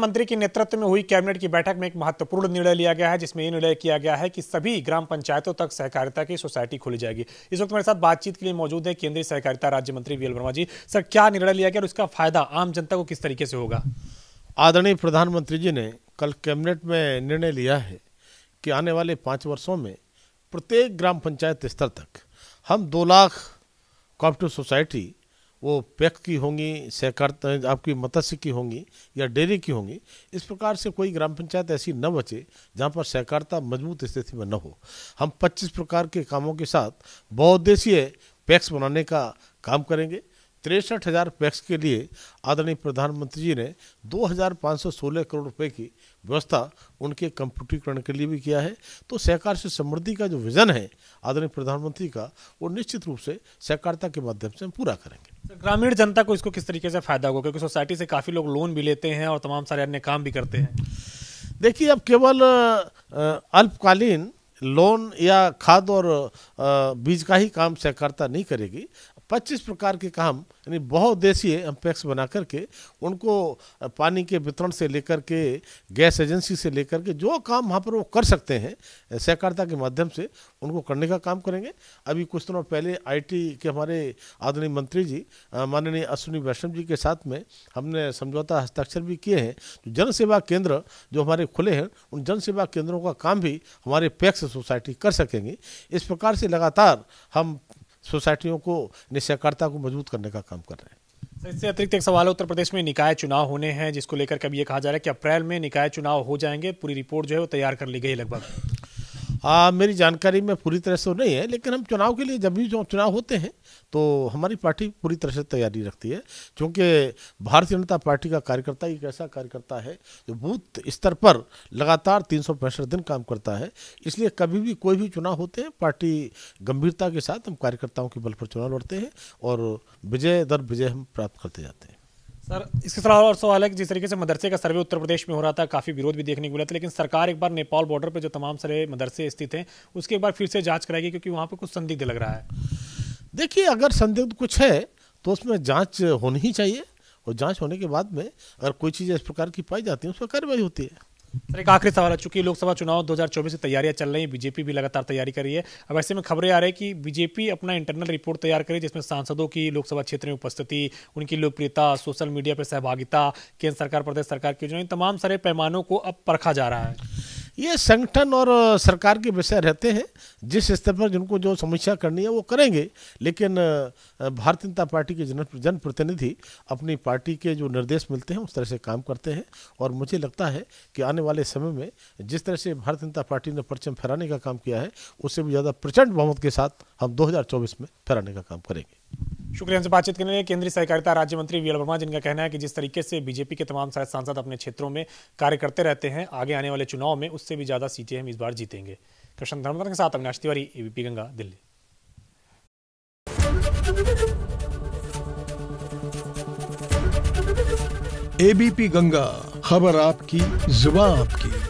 मंत्री के नेतृत्व में हुई कैबिनेट की बैठक में एक महत्वपूर्ण निर्णय लिया गया है जिसमें यह निर्णय किया गया है कि सभी ग्राम पंचायतों तक सहकारिता की सोसाइटी खोली जाएगी इस वक्त मेरे साथ बातचीत के लिए मौजूद है केंद्रीय सहकारिता राज्य मंत्री वी वर्मा जी सर क्या निर्णय लिया गया और उसका फायदा आम जनता को किस तरीके से होगा आदरणीय प्रधानमंत्री जी ने कल कैबिनेट में निर्णय लिया है कि आने वाले पाँच वर्षों में प्रत्येक ग्राम पंचायत स्तर तक हम दो लाख कॉपरेटिव सोसाइटी वो पैक की होंगी सहकारिता आपकी मत्स्य की होंगी या डेयरी की होंगी इस प्रकार से कोई ग्राम पंचायत ऐसी न बचे जहाँ पर सहकारिता मजबूत स्थिति में न हो हम 25 प्रकार के कामों के साथ बहुद्देशीय पैक्स बनाने का काम करेंगे तिरसठ हज़ार पैक्स के लिए आदरणीय प्रधानमंत्री जी ने 2,516 करोड़ रुपए की व्यवस्था उनके कंप्यूटरीकरण के लिए भी किया है तो सहकार से समृद्धि का जो विज़न है आदरणीय प्रधानमंत्री का वो निश्चित रूप से सहकारिता के माध्यम से हम पूरा करेंगे ग्रामीण जनता को इसको किस तरीके से फ़ायदा होगा क्योंकि सोसाइटी से काफ़ी लोग लोन भी लेते हैं और तमाम सारे अन्य काम भी करते हैं देखिए अब केवल अल्पकालीन लोन या खाद और बीज का ही काम सहकारिता नहीं करेगी 25 प्रकार के काम यानी देशीय एम्पेक्स बना करके उनको पानी के वितरण से लेकर के गैस एजेंसी से लेकर के जो काम वहाँ पर वो कर सकते हैं सहकारिता के माध्यम से उनको करने का काम करेंगे अभी कुछ दिनों पहले आईटी के हमारे आदरणीय मंत्री जी माननीय अश्विनी वैष्णव जी के साथ में हमने समझौता हस्ताक्षर भी किए हैं तो जन सेवा केंद्र जो हमारे खुले हैं उन जन सेवा केंद्रों का काम भी हमारे पैक्स सोसाइटी कर सकेंगे इस प्रकार से लगातार हम सोसाइटियों को निश्चयकर्ता को मजबूत करने का काम कर रहे हैं इससे अतिरिक्त एक सवाल उत्तर प्रदेश में निकाय चुनाव होने हैं जिसको लेकर कभी ये कहा जा रहा है कि अप्रैल में निकाय चुनाव हो जाएंगे पूरी रिपोर्ट जो है वो तैयार कर ली गई लगभग आ, हाँ, मेरी जानकारी में पूरी तरह से नहीं है लेकिन हम चुनाव के लिए जब भी चुनाव होते हैं तो हमारी पार्टी पूरी तरह से तैयारी रखती है क्योंकि भारतीय जनता पार्टी का कार्यकर्ता एक ऐसा कार्यकर्ता है जो बूथ स्तर पर लगातार तीन दिन काम करता है इसलिए कभी भी कोई भी चुनाव होते हैं पार्टी गंभीरता के साथ हम कार्यकर्ताओं के बल पर चुनाव लड़ते हैं और विजय दर विजय हम प्राप्त करते जाते हैं सर इसके सवाल और सवाल है कि जिस तरीके से मदरसे का सर्वे उत्तर प्रदेश में हो रहा था काफ़ी विरोध भी देखने को मिला था लेकिन सरकार एक बार नेपाल बॉर्डर पर जो तमाम सारे मदरसे स्थित हैं उसके एक बार फिर से जाँच कराएगी क्योंकि वहाँ पर कुछ संदिग्ध लग रहा है देखिए अगर संदिग्ध कुछ है तो उसमें जाँच होनी ही चाहिए और जाँच होने के बाद में अगर कोई चीज़ इस प्रकार की पाई जाती है उस पर कार्रवाई होती है सर एक आखिरी सवाल है चूंकि लोकसभा चुनाव 2024 की तैयारियां चल रही हैं बीजेपी भी लगातार तैयारी कर रही है अब ऐसे में खबरें आ रही है कि बीजेपी अपना इंटरनल रिपोर्ट तैयार करे जिसमें सांसदों की लोकसभा क्षेत्र में उपस्थिति उनकी लोकप्रियता सोशल मीडिया पर सहभागिता केंद्र सरकार प्रदेश सरकार की योजना इन तमाम सारे पैमानों को अब परखा जा रहा है ये संगठन और सरकार के विषय रहते हैं जिस स्तर पर जिनको जो समीक्षा करनी है वो करेंगे लेकिन भारतीय जनता पार्टी के जन जनप्रतिनिधि अपनी पार्टी के जो निर्देश मिलते हैं उस तरह से काम करते हैं और मुझे लगता है कि आने वाले समय में जिस तरह से भारतीय जनता पार्टी ने परचम फहराने का काम किया है उससे भी ज़्यादा प्रचंड बहुमत के साथ हम दो में फहराने का काम करेंगे शुक्रिया हमसे बातचीत करने केंद्रीय सहकारिता राज्य मंत्री वीएल वर्मा जिनका कहना है कि जिस तरीके से बीजेपी के तमाम सारे सांसद अपने क्षेत्रों में कार्य करते रहते हैं आगे आने वाले चुनाव में उससे भी ज्यादा सीटें हम इस बार जीतेंगे कृष्ण धर्मद्र के साथ अविनाश तिवारी एबीपी गंगा दिल्ली एबीपी गंगा खबर आपकी जुबा आपकी